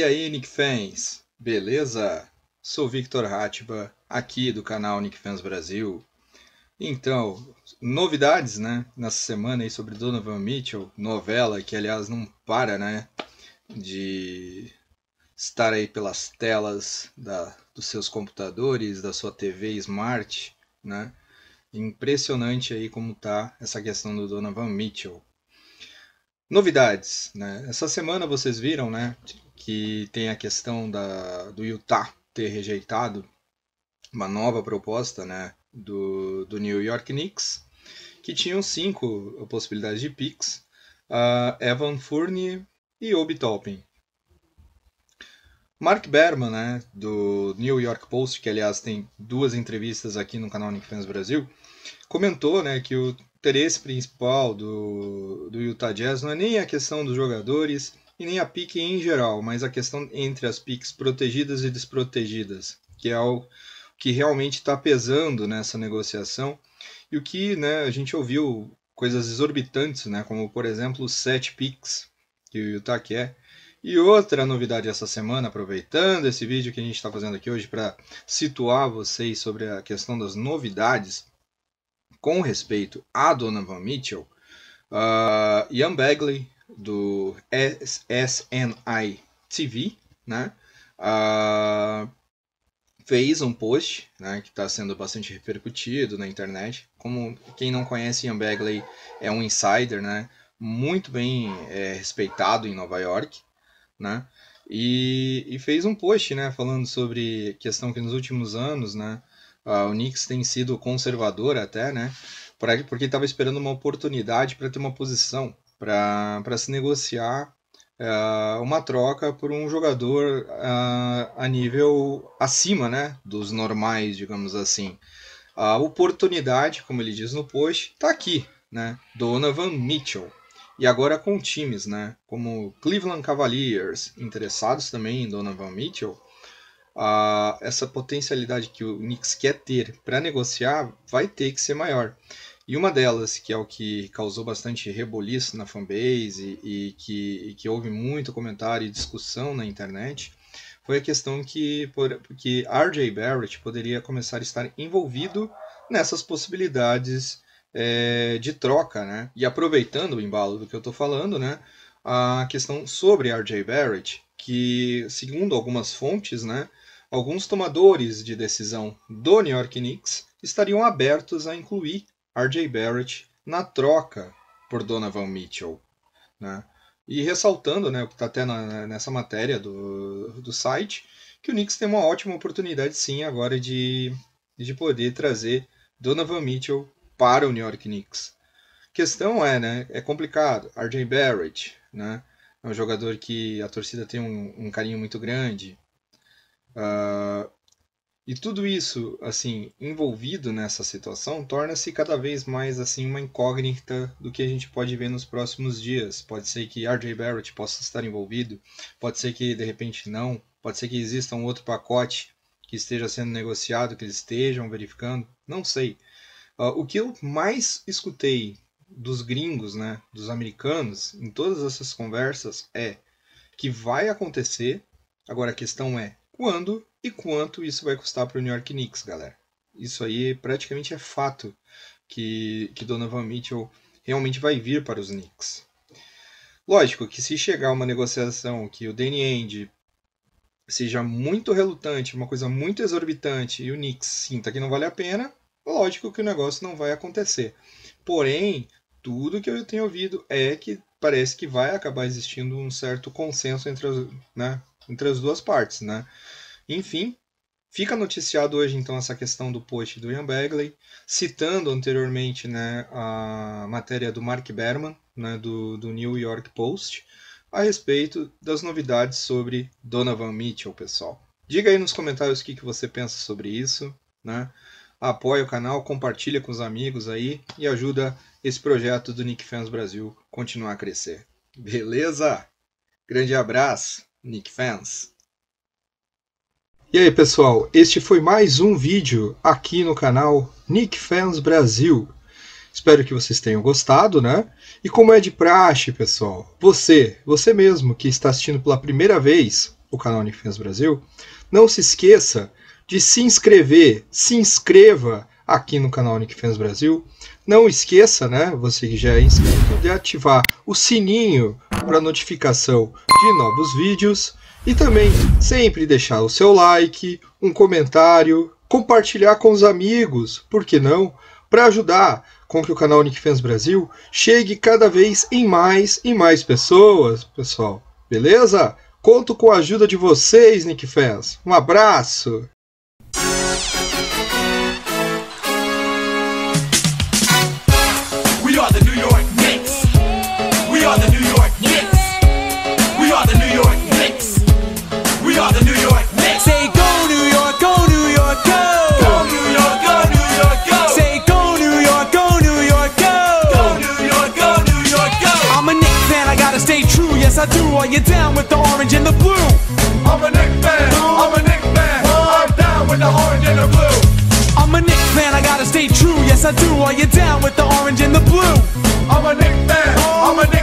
E aí, Nick Fans, beleza? Sou Victor Hatiba, aqui do canal Nick Fans Brasil. Então, novidades, né, nessa semana aí sobre Donovan Mitchell, novela que aliás não para, né, de estar aí pelas telas da, dos seus computadores, da sua TV smart, né? Impressionante aí como tá essa questão do Donovan Mitchell. Novidades, né? Essa semana vocês viram, né? que tem a questão da, do Utah ter rejeitado uma nova proposta né, do, do New York Knicks, que tinham cinco possibilidades de picks, uh, Evan Fournier e Obi Toppin. Mark Berman, né, do New York Post, que aliás tem duas entrevistas aqui no canal Nick Fans Brasil, comentou né, que o interesse principal do, do Utah Jazz não é nem a questão dos jogadores, e nem a PIC em geral, mas a questão entre as PICs protegidas e desprotegidas, que é o que realmente está pesando nessa negociação e o que né, a gente ouviu coisas exorbitantes, né, como por exemplo os 7 PICs que o Utah quer. E outra novidade essa semana, aproveitando esse vídeo que a gente está fazendo aqui hoje para situar vocês sobre a questão das novidades com respeito a Donovan Mitchell, uh, Ian Bagley, do SNI TV, né? Uh, fez um post, né, que está sendo bastante repercutido na internet. Como quem não conhece Ian Bagley é um insider, né? Muito bem é, respeitado em Nova York, né? E, e, fez um post, né, falando sobre questão que nos últimos anos, né, ah, o Knicks tem sido conservador até, né, porque estava esperando uma oportunidade para ter uma posição para se negociar uh, uma troca por um jogador uh, a nível acima né, dos normais, digamos assim. A oportunidade, como ele diz no post, está aqui, né? Donovan Mitchell. E agora com times, né? Como Cleveland Cavaliers, interessados também em Donovan Mitchell, uh, essa potencialidade que o Knicks quer ter para negociar vai ter que ser maior. E uma delas, que é o que causou bastante reboliço na fanbase e, e que, e que houve muito comentário e discussão na internet, foi a questão que, por, que RJ Barrett poderia começar a estar envolvido nessas possibilidades é, de troca, né? E aproveitando o embalo do que eu estou falando, né? A questão sobre RJ Barrett, que segundo algumas fontes, né? Alguns tomadores de decisão do New York Knicks estariam abertos a incluir R.J. Barrett na troca por Donovan Mitchell. Né? E ressaltando, né, o que está até né, na, nessa matéria do, do site, que o Knicks tem uma ótima oportunidade sim agora de, de poder trazer Donovan Mitchell para o New York Knicks. Questão é, né, é complicado. R.J. Barrett, né, é um jogador que a torcida tem um, um carinho muito grande. Uh, e tudo isso, assim, envolvido nessa situação, torna-se cada vez mais assim uma incógnita do que a gente pode ver nos próximos dias. Pode ser que RJ Barrett possa estar envolvido, pode ser que de repente não, pode ser que exista um outro pacote que esteja sendo negociado, que eles estejam verificando, não sei. Uh, o que eu mais escutei dos gringos, né, dos americanos, em todas essas conversas é que vai acontecer. Agora a questão é quando e quanto isso vai custar para o New York Knicks, galera? Isso aí praticamente é fato que, que Donovan Mitchell realmente vai vir para os Knicks. Lógico que se chegar uma negociação que o Danny Ainge seja muito relutante, uma coisa muito exorbitante, e o Knicks sinta que não vale a pena, lógico que o negócio não vai acontecer. Porém, tudo que eu tenho ouvido é que parece que vai acabar existindo um certo consenso entre as, né, entre as duas partes, né? Enfim, fica noticiado hoje então essa questão do post do Ian Bagley, citando anteriormente né, a matéria do Mark Berman, né, do, do New York Post, a respeito das novidades sobre Donovan Mitchell, pessoal. Diga aí nos comentários o que, que você pensa sobre isso, né? Apoia o canal, compartilha com os amigos aí e ajuda esse projeto do Nick Fans Brasil continuar a crescer. Beleza? Grande abraço, Nick Fans! E aí pessoal, este foi mais um vídeo aqui no canal Nick Fans Brasil. Espero que vocês tenham gostado, né? E como é de praxe, pessoal, você, você mesmo que está assistindo pela primeira vez o canal Nick Fans Brasil, não se esqueça de se inscrever, se inscreva aqui no canal Nick Fans Brasil. Não esqueça, né, você que já é inscrito, de ativar o sininho para notificação de novos vídeos. E também sempre deixar o seu like, um comentário, compartilhar com os amigos, por que não? Para ajudar com que o canal Nickfans Brasil chegue cada vez em mais e mais pessoas, pessoal. Beleza? Conto com a ajuda de vocês, Nickfans. Um abraço! I do. Are you down with the orange and the blue? I'm a Nick fan. I'm a Nick